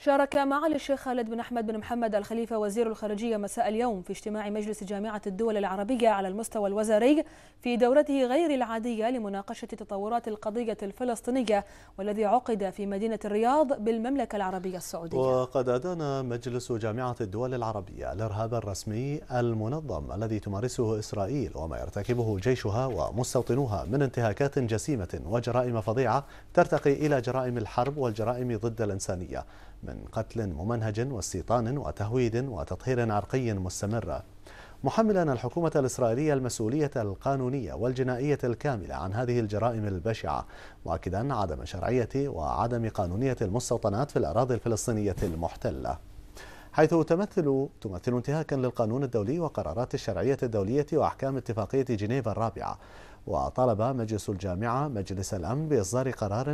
شارك معالي الشيخ خالد بن أحمد بن محمد الخليفة وزير الخارجية مساء اليوم في اجتماع مجلس جامعة الدول العربية على المستوى الوزاري في دورته غير العادية لمناقشة تطورات القضية الفلسطينية والذي عقد في مدينة الرياض بالمملكة العربية السعودية وقد أدان مجلس جامعة الدول العربية الإرهاب الرسمي المنظم الذي تمارسه إسرائيل وما يرتكبه جيشها ومستوطنوها من انتهاكات جسيمة وجرائم فظيعة ترتقي إلى جرائم الحرب والجرائم ضد الإنسانية من قتل ممنهج واستيطان وتهويد وتطهير عرقي مستمرة محملا الحكومة الإسرائيلية المسؤولية القانونية والجنائية الكاملة عن هذه الجرائم البشعة مؤكدا عدم شرعية وعدم قانونية المستوطنات في الأراضي الفلسطينية المحتلة حيث تمثل تمثل انتهاكا للقانون الدولي وقرارات الشرعية الدولية وأحكام اتفاقية جنيف الرابعة وطلب مجلس الجامعة مجلس الأمن بإصدار قرار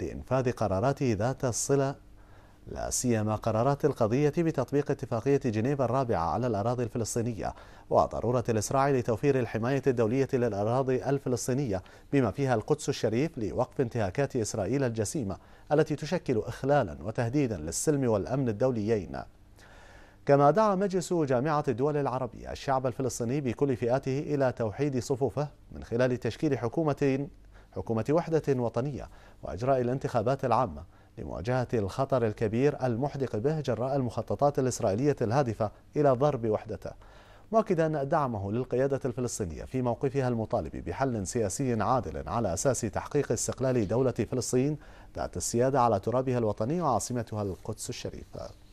لإنفاذ قراراته ذات الصلة لا سيما قرارات القضية بتطبيق اتفاقية جنيف الرابعة على الأراضي الفلسطينية وضرورة الإسراع لتوفير الحماية الدولية للأراضي الفلسطينية بما فيها القدس الشريف لوقف انتهاكات إسرائيل الجسيمة التي تشكل إخلالا وتهديدا للسلم والأمن الدوليين كما دعا مجلس جامعة الدول العربية الشعب الفلسطيني بكل فئاته إلى توحيد صفوفه من خلال تشكيل حكومة حكومة وحدة وطنية وإجراء الانتخابات العامة لمواجهة الخطر الكبير المحدق به جراء المخططات الإسرائيلية الهادفة إلى ضرب وحدته مؤكدا دعمه للقيادة الفلسطينية في موقفها المطالب بحل سياسي عادل على أساس تحقيق استقلال دولة فلسطين ذات السيادة على ترابها الوطني وعاصمتها القدس الشريفة